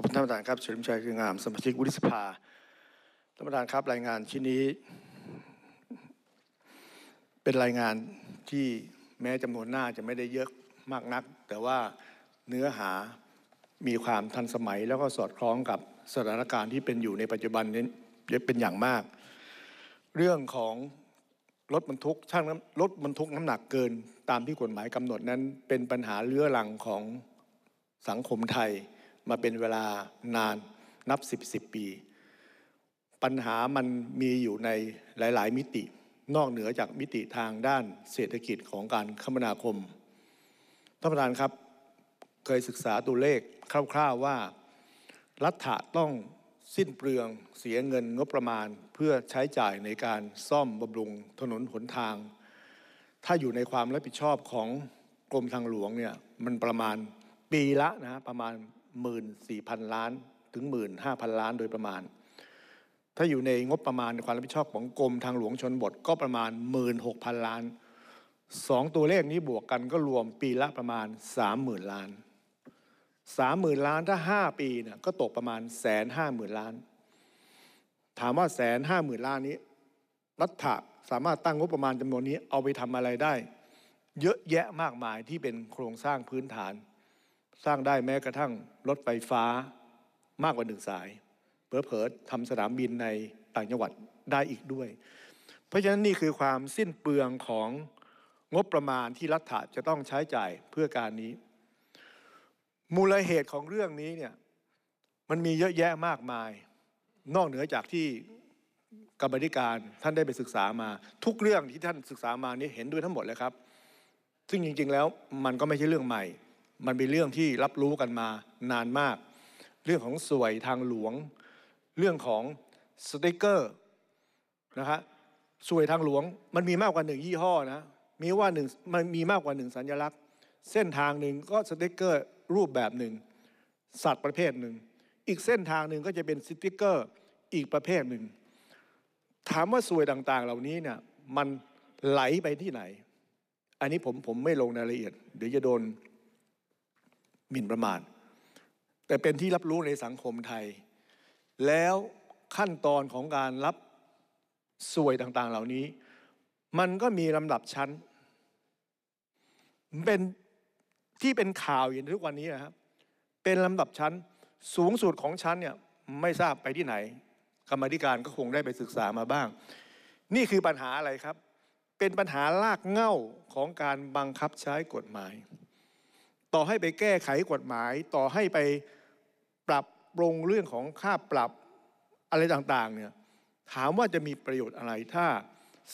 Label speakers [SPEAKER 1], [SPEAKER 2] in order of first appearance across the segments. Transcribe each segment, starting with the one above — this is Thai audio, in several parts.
[SPEAKER 1] ขอบคุณท่านประธานครับเฉลิมชัยคืองามสมาชิกวุฒิสภาท่านประธานครับรายงานชิ้นนี้เป็นรายงานที่แม้จำนวนหน้าจะไม่ได้เยอะมากนัก แต่ว่าเนื้อหามีความทันสมัยแล้วก็สอดคล้องกับสถานการณ์ที่เป็นอยู่ในปัจจุบันนี้เป็นอย่างมาก เรื่องของรถบรรทุกช่างรถบรรทุกน้ำหนักเกิน ตามที่กฎหมายกำหนดนั้น เป็นปัญหาเรื้อรังของสังคมไทยมาเป็นเวลานานนับ 10บสปี ปัญหามันมีอยู่ในหลาย ๆ มิตินอกเหนือจากมิติทางด้านเศรษฐกิจของการคมนาคม ท่านประธานครับเคยศึกษาตัวเลขคร่าว ๆว่า รัฐะต้องสิ้นเปลืองเสียเงินงบประมาณเพื่อใช้จ่ายในการซ่อมบำรุงถนนหนทาง ถ้าอยู่ในความรับผิดชอบของกรมทางหลวงเนี่ยมันประมาณปีละนะประมาณ14,000ล้านถึง15,000ล้านโดยประมาณ ถ้าอยู่ในงบประมาณความรับผิดชอบของกรมทางหลวงชนบทก็ประมาณ 16,000ล้านสองตัวเลขนี้บวกกันก็รวมปีละประมาณ30,000ล้าน30,000ล้านถ้า5 ปีเนี่ยก็ตกประมาณแสนห้าหมื่นล้านถามว่าแสนห้าหมื่นล้านนี้รัฐะสามารถตั้งงบประมาณจำนวนนี้ เอาไปทำอะไรได้ เยอะแยะมากมายที่เป็นโครงสร้างพื้นฐานสร้างได้แม้กระทั่งรถไฟฟ้ามากกว่าหนึ่งสายเืลอดทำสนามบินในต่างจังหวัดได้อีกด้วย เพราะฉะนั้นนี่คือความสิ้นเปลืองของงบประมาณที่รัฐาจะต้องใช้จ่ายเพื่อการนี้ มูลเหตุของเรื่องนี้เนี่ยมันมีเยอะแยะมากมาย นอกเหนือจากที่กรรมธิการท่านได้ไปศึกษามา ทุกเรื่องที่ท่านศึกษามานี้เห็นด้วยทั้งหมดเลยครับ ซึ่งจริง ๆแล้วมันก็ไม่ใช่เรื่องใหม่มันเป็นเรื่องที่รับรู้กันมานานมาก เรื่องของสวยทางหลวง เรื่องของสติกเกอร์นะคะสวยทางหลวง มันมีมากกว่าหนึ่งยี่ห้อนะมีว่าหนึ่งมันมีมากกว่าหนึ่งสัญลักษณ์ เส้นทางหนึ่งก็สติกเกอร์รูปแบบหนึ่งสัตว์ประเภทหนึ่งอีกเส้นทางหนึ่งก็จะเป็นสติกเกอร์อีกประเภทหนึ่งถามว่าสวยต่าง ๆ เหล่านี้เนี่ยมันไหลไปที่ไหน อันนี้ผมผมไม่ลงในรายละเอียด เดี๋ยวจะโดนหมิ่นประมาทแต่เป็นที่รับรู้ในสังคมไทย แล้วขั้นตอนของการรับสวยต่าง ๆ เหล่านี้ มันก็มีลำดับชั้น เป็นที่เป็นข่าวอย่างทุกวันนี้นะครับ เป็นลำดับชั้นสูงสุดของชั้นเนี่ยไม่ทราบไปที่ไหนกรรมธิการก็คงได้ไปศึกษามาบ้าง นี่คือปัญหาอะไรครับ เป็นปัญหาลากเง่าของการบังคับใช้กฎหมายต่อให้ไปแก้ไขกฎหมาย ต่อให้ไปปรับปรุงเรื่องของค่าปรับอะไรต่างๆ เนี่ยถามว่าจะมีประโยชน์อะไร ถ้า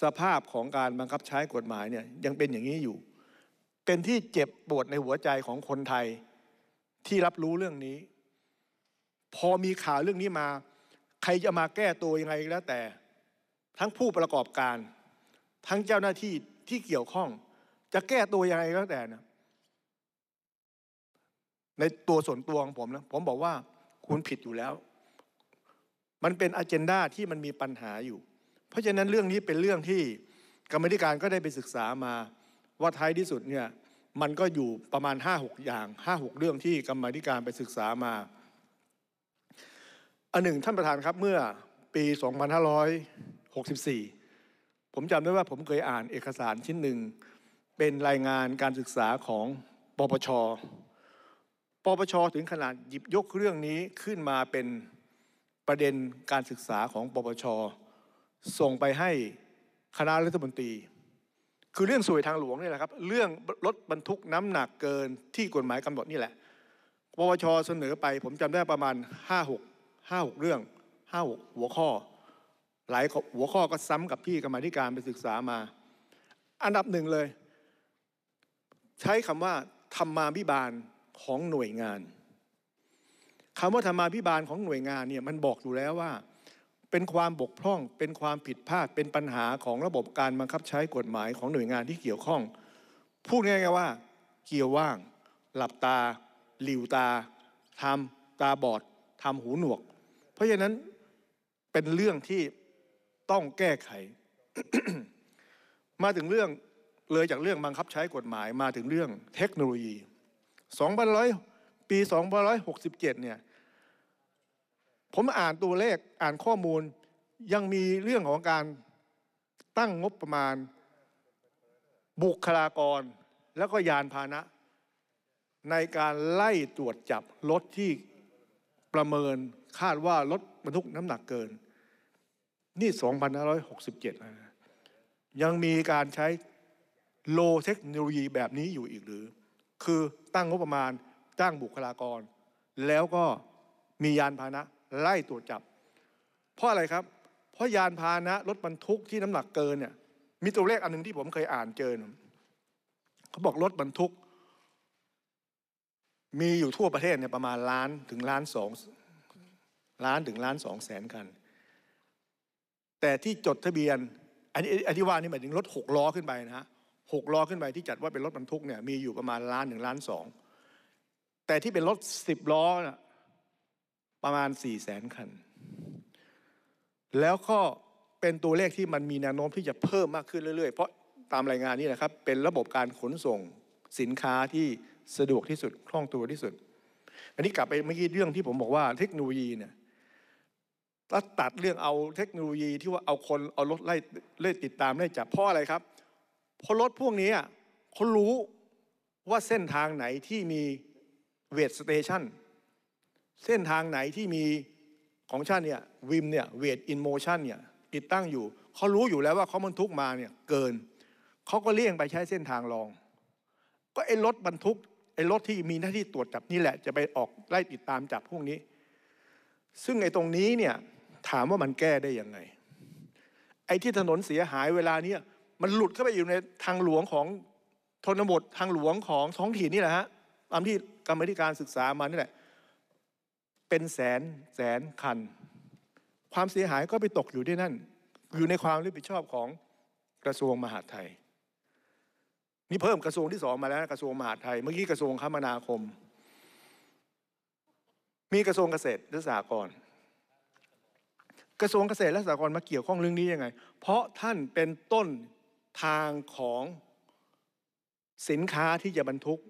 [SPEAKER 1] สภาพของการบังคับใช้กฎหมายเนี่ยยังเป็นอย่างนี้อยู่เป็นที่เจ็บปวดในหัวใจของคนไทยที่รับรู้เรื่องนี้ พอมีข่าวเรื่องนี้มา ใครจะมาแก้ตัวยังไงก็แล้วแต่ ทั้งผู้ประกอบการ ทั้งเจ้าหน้าที่ที่เกี่ยวข้องจะแก้ตัวยังไงก็แล้วแต่นะในตัวส่วนตัวของผมนะผมบอกว่าคุณผิดอยู่แล้ว มันเป็นอเจนดาที่มันมีปัญหาอยู่ เพราะฉะนั้นเรื่องนี้เป็นเรื่องที่ กรรมธิการก็ได้ไปศึกษามา ว่าท้ายที่สุดเนี่ยมันก็อยู่ประมาณ5กอย่าง5กเรื่องที่กรรมธิการไปศึกษามา อันหนึ่งท่านประธานครับเมื่อ ปี 2564 ผมจำได้ว่าผมเคยอ่านเอกสารชิ้นหนึ่งเป็นรายงานการศึกษาของปปชปปชถึงขนาดหยิบยกเรื่องนี้ขึ้นมาเป็นประเด็นการศึกษาของปปชส่งไปให้คณะรัฐมนตรี คือเรื่องสวยทางหลวงนี่แหละครับ เรื่องรถบรรทุกน้ำหนักเกินที่กฎหมายกำหนดนี่แหละปปชเสนอไปผมจำได้ประมาณ 5 6 5 6เรื่อง5 6หัวข้อ หลายหัวข้อก็ซ้ำกับที่กรรมธิการไปศึกษามา อันดับหนึ่งเลย ใช้คำว่าธรรมาภิบาลของหน่วยงานคำว่าธรรมาภิบาลของหน่วยงานเนี่ยมันบอกอยู่แล้วว่า เป็นความบกพร่องเป็นความผิดพลาดเป็นปัญหาของระบบการบังคับใช้กฎหมายของหน่วยงานที่เกี่ยวข้อง พูดง่ายๆว่า เกี่ยวว่าง หลับตาหลิวตาทำตาบอดทำหูหนวก เพราะฉะนั้นเป็นเรื่องที่ต้องแก้ไข มาถึงเรื่องเลยจากเรื่องบังคับใช้กฎหมาย มาถึงเรื่องเทคโนโลยี2,100 ปี2,167 เนี่ย ผมอ่านตัวเลข อ่านข้อมูล ยังมีเรื่องของการตั้งงบประมาณ บุคลากร แล้วก็ยานพาหนะ ในการไล่ตรวจจับรถที่ประเมินคาดว่ารถบรรทุกน้ำหนักเกิน นี่ 2,567 ยังมีการใช้โลเทคโนโลยีแบบนี้อยู่อีกหรือคือตั้งงบประมาณจ้างบุคลากร แล้วก็มียานพาหนะ ไล่ตรวจจับ เพราะอะไรครับ เพราะยานพาหนะ รถบรรทุกที่น้ำหนักเกินเนี่ยมีตัวเลขอันหนึ่งที่ผมเคยอ่านเจอเขาบอกรถบรรทุก มีอยู่ทั่วประเทศเนี่ยประมาณล้านถึงล้านสองล้านถึงล้านสองแสนคัน แต่ที่จดทะเบียนอันนี้อธิวานี่หมายถึง รถหกล้อขึ้นไปนะฮะหกล้อขึ้นไปที่จัดว่าเป็นรถบรรทุกเนี่ยมีอยู่ประมาณล้านหนึ่งล้านสองแต่ที่เป็นรถสิบล้อประมาณสี่แสนคัน แล้วก็เป็นตัวเลขที่มันมีแนวโน้มที่จะเพิ่มมากขึ้นเรื่อย ๆ เพราะตามรายงานนี่นะครับ เป็นระบบการขนส่งสินค้าที่สะดวกที่สุดคล่องตัวที่สุด อันนี้กลับไปเมื่อกี้เรื่องที่ผมบอกว่า เทคโนโลยีเนี่ยตัดตัดเรื่องเอาเทคโนโลยีที่ว่าเอาคนเอารถไล่ไล่ติดตามไล่จับเพราะอะไรครับพราะรถพวกนี้เขารู้ว่าเส้นทางไหนที่มีเวทสเตชันเส้นทางไหนที่มีของชาติเนี่ยวิมเนี่ยเวทอินโมชันเนี่ยติดตั้งอยู่เขารู้อยู่แล้วว่าเขาบรรทุกมาเนี่ยเกินเขาก็เลี่ยงไปใช้เส้นทางรอง ก็ไอ้รถบรรทุกไอ้รถที่มีหน้าที่ตรวจจับนี่แหละ จะไปออกไล่ติดตามจับพวกนี้ ซึ่งไอ้ตรงนี้เนี่ยถามว่ามันแก้ได้ยังไง ไอ้ที่ถนนเสียหายเวลาเนี่ยมันหลุดเข้าไปอยู่ในทางหลวงของทนบททางหลวงของท้องถิ่นนี่แหละฮะตามที่กรรมธิการศึกษามานี่แหละเป็นแสนแสนคัน ความเสียหายก็ไปตกอยู่ที่นั่น อยู่ในความรับผิดชอบของกระทรวงมหาดไทยนี่เพิ่มกระทรวงที่สองมาแล้ว กระทรวงมหาดไทยเมื่อกี้กระทรวงคมนาคม มีกระทรวงเกษตรและสหกรณ์กระทรวงเกษตรและสหกรณ์มาเกี่ยวข้องเรื่องนี้ยังไง เพราะท่านเป็นต้นทางของสินค้าที่จะบรรทุก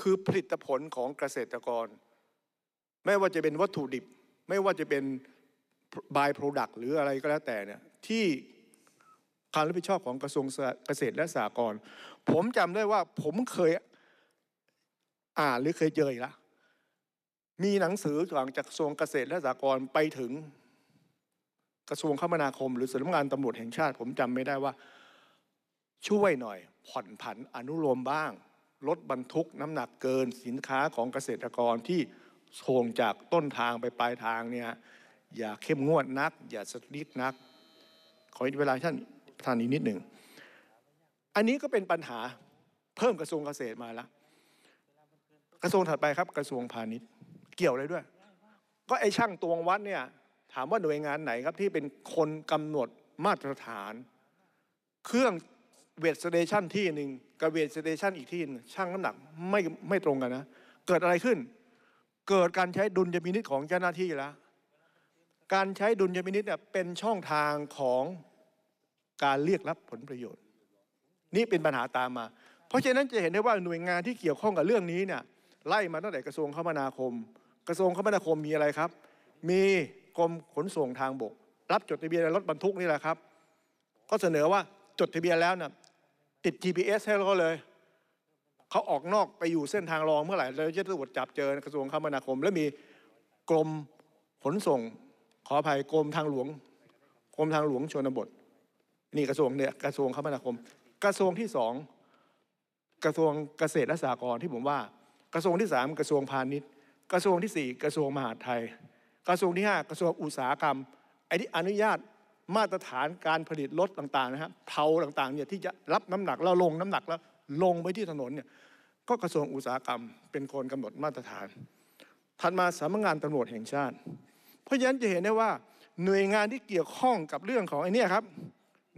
[SPEAKER 1] คือผลิตผลของเกษตรกร ไม่ว่าจะเป็นวัตถุดิบ ไม่ว่าจะเป็นบายโปรดักต์หรืออะไรก็แล้วแต่เนี่ย ที่ความรับผิดชอบของกระทรวงเกษตรและสหกรณ์ผมจำได้ว่าผมเคยอ่านหรือเคยเจอละ มีหนังสือหลังจากกระทรวงเกษตรและสหกรณ์ไปถึงกระทรวงคมนาคมหรือสำนักงานตำรวจแห่งชาติ ผมจำไม่ได้ว่าช่วยหน่อยผ่อนผันอนุโลมบ้างลดบรรทุก น้ำหนักเกินสินค้าของเกษตรกรที่ส่งจากต้นทางไปปลายทางเนี่ยอย่าเข้มงวดนัก อย่าสตรีทนัก ขอเวลาท่านท่านอีกนิดหนึ่งอันนี้ก็เป็นปัญหาเพิ่มกระทรวงเกษตรมาแล้วกระทรวงถัดไปครับ กระทรวงพาณิชย์เกี่ยวอะไรด้วย ก็ไอช่างตวงวัดเนี่ยถามว่าหน่วยงานไหนครับ ที่เป็นคนกำหนดมาตรฐานเครื่องเวทสเตชันที่หนึ่งกับเวทสเตชันอีกที่นึงช่างน้ำหนักไม่ไม่ตรงกันนะ เกิดอะไรขึ้น เกิดการใช้ดุลยพินิษของเจ้าหน้าที่แล้วการใช้ดุลยพินิษเนี่ยเป็นช่องทางของการเรียกรับผลประโยชน์ นี่เป็นปัญหาตามมา เพราะฉะนั้นจะเห็นได้ว่าหน่วยงานที่เกี่ยวข้องกับเรื่องนี้เนี่ยไล่มาตั้งแต่กระทรวงคมนาคม กระทรวงคมนาคมมีอะไรครับ มีกรมขนส่งทางบก รับจดทะเบียนรถบรรทุกนี่แหละครับ ก็เสนอว่าจดทะเบียนแล้วเนี่ยติด GPS ให้เขาเลย เขาออกนอกไปอยู่เส้นทางรองเมื่อไหร่เราจะตรวจจับเจอกระทรวงคมนาคม และมีกรมขนส่งขออภัยกรมทางหลวงกรมทางหลวงชนบท นี่กระทรวงเนี่ยกระทรวงคมนาคม กระทรวงที่สองกระทรวงเกษตรและสหกรณ์ที่ผมว่า กระทรวงที่สามกระทรวงพาณิชย์ กระทรวงที่สี่กระทรวงมหาดไทย กระทรวงที่ห้ากระทรวงอุตสาหกรรมไอ้ที่อนุญาตมาตรฐานการผลิตรถต่างๆนะฮะเทาต่างๆเนี่ยที่จะรับน้ำหนักแล้วลงน้ำหนักแล้วลงไปที่ถนนเนี่ย ก็กระทรวงอุตสาหกรรม เป็นคนกำหนดมาตรฐานถัดมาสำนักงานตำรวจแห่งชาติ เพราะฉะนั้นจะเห็นได้ว่าหน่วยงานที่เกี่ยวข้องกับเรื่องของไอ้นี่ครับ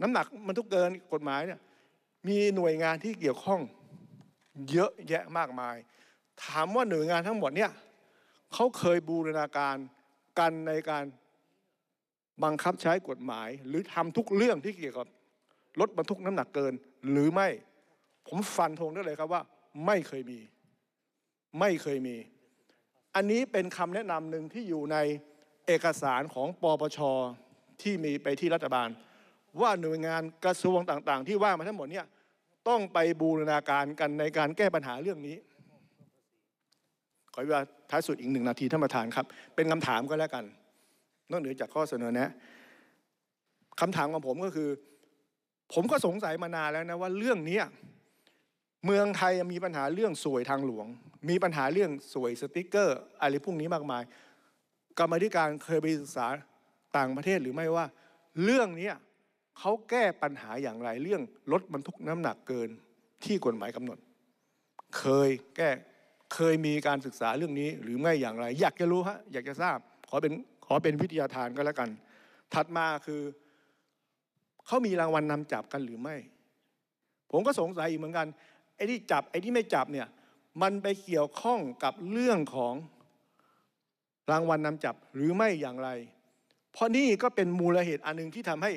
[SPEAKER 1] น้ำหนักมันทุกเกินกฎหมายเนี่ย มีหน่วยงานที่เกี่ยวข้อง เยอะแยะมากมาย ถามว่าหน่วยงานทั้งหมดเนี่ยเขาเคยบูรณาการกันในการบังคับใช้กฎหมาย หรือทำทุกเรื่องที่เกี่ยวกับรถบรรทุกน้ำหนักเกิน หรือไม่ผมฟันธงได้เลยครับว่า ไม่เคยมี ไม่เคยมี อันนี้เป็นคำแนะนำหนึ่งที่อยู่ในเอกสารของปปชที่มีไปที่รัฐบาล ว่าหน่วยงานกระทรวงต่าง ๆ ที่ว่ามาทั้งหมดเนี่ยต้องไปบูรณาการกันในการแก้ปัญหาเรื่องนี้ ขอเวลาท้ายสุดอีกหนึ่งนาทีท่านประธานครับ เป็นคำถามก็แล้วกันนอกเหนือจากข้อเสนอแนะคำถามของผมก็คือ ผมก็สงสัยมานานแล้วนะว่าเรื่องนี้ เมืองไทยมีปัญหาเรื่องสวยทางหลวง มีปัญหาเรื่องสวยสติกเกอร์อะไรพวกนี้มากมายกรรมธิการเคยไปศึกษาต่างประเทศหรือไม่ว่า เรื่องนี้ เขาแก้ปัญหาอย่างไรเรื่องรถบรรทุกน้ำหนักเกินที่กฎหมายกำหนด เคยแก้เคยมีการศึกษาเรื่องนี้หรือไม่อย่างไร อยากจะรู้ฮะอยากจะทราบ ขอเป็นขอเป็นวิทยาทานก็แล้วกัน ถัดมาคือเขามีรางวัลนนำจับกันหรือไม่ ผมก็สงสัยอีกเหมือนกันไอ้ที่จับไอ้ที่ไม่จับเนี่ยมันไปเกี่ยวข้องกับเรื่องของรางวัลนนำจับหรือไม่อย่างไร เพราะนี่ก็เป็นมูลเหตุอันหนึ่งที่ทำให้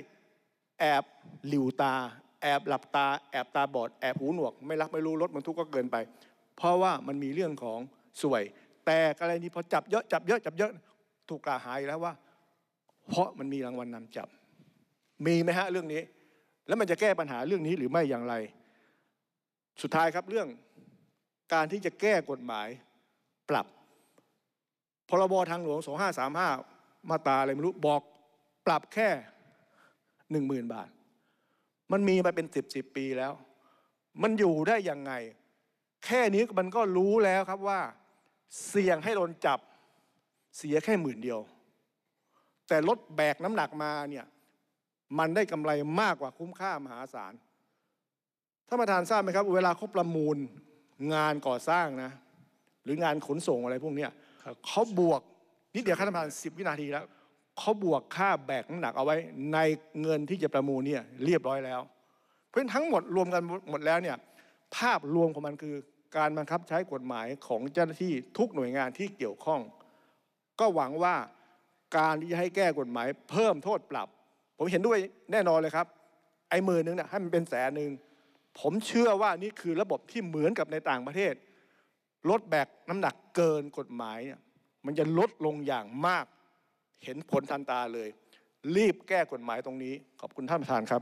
[SPEAKER 1] แอบหลิวตาแอบหลับตาแอบตาบอดแอบหูหนวกไม่รักไม่รู้รถมันทุกข์ก็เกินไป เพราะว่ามันมีเรื่องของสวย แต่กรณีพอจับเยอะจับเยอะจับเยอะถูกกล่าวหาอแล้วว่า เพราะมันมีรางวัลนนำจับ มีไหมฮะเรื่องนี้ แล้วมันจะแก้ปัญหาเรื่องนี้หรือไม่อย่างไร สุดท้ายครับเรื่อง การที่จะแก้กฎหมายปรับ พรบทางหลวง 2535 มาตาอะไรไม่รู้บอกปรับแค่ 10,000บาท มันมีมาเป็น 10ิบปีแล้ว มันอยู่ได้ยังไงแค่นี้มันก็รู้แล้วครับว่าเสี่ยงให้โดนจับเสียแค่หมื่นเดียว แต่รถแบก น้ำหนักมาเนี่ย มันได้กำไรมากกว่าคุ้มค่ามหาศาลท่านประธานทราบไหมครับ เวลาเขาประมูลงานก่อสร้างนะ หรืองานขนส่งอะไรพวกนี้เขาบวกนิดเดียวค่านระมานสิบวินาทีแล้ว เขาบวกค่าแบกน้ำหนักเอาไว้ ในเงินที่จะประมูลเนี่ยเรียบร้อยแล้ว เพราะทั้งหมดรวมกันหมดแล้วเนี่ย ภาพรวมของมันคือการบังคับใช้กฎหมายของเจ้าหน้าที่ทุกหน่วยงานที่เกี่ยวข้องก็หวังว่าการที่จะให้แก้กฎหมาย เพิ่มโทษปรับ ผมเห็นด้วยแน่นอนเลยครับ ไอ้หมื่นหนึ่งนี่ยให้มันเป็นแสนหนึ่งผมเชื่อว่านี่คือระบบที่เหมือนกับในต่างประเทศลดแบกน้ำหนักเกินกฎหมายเนี่ยมันจะลดลงอย่างมาก เห็นผลทันตาเลย รีบแก้กฎหมายตรงนี้ ขอบคุณท่านประธานครับ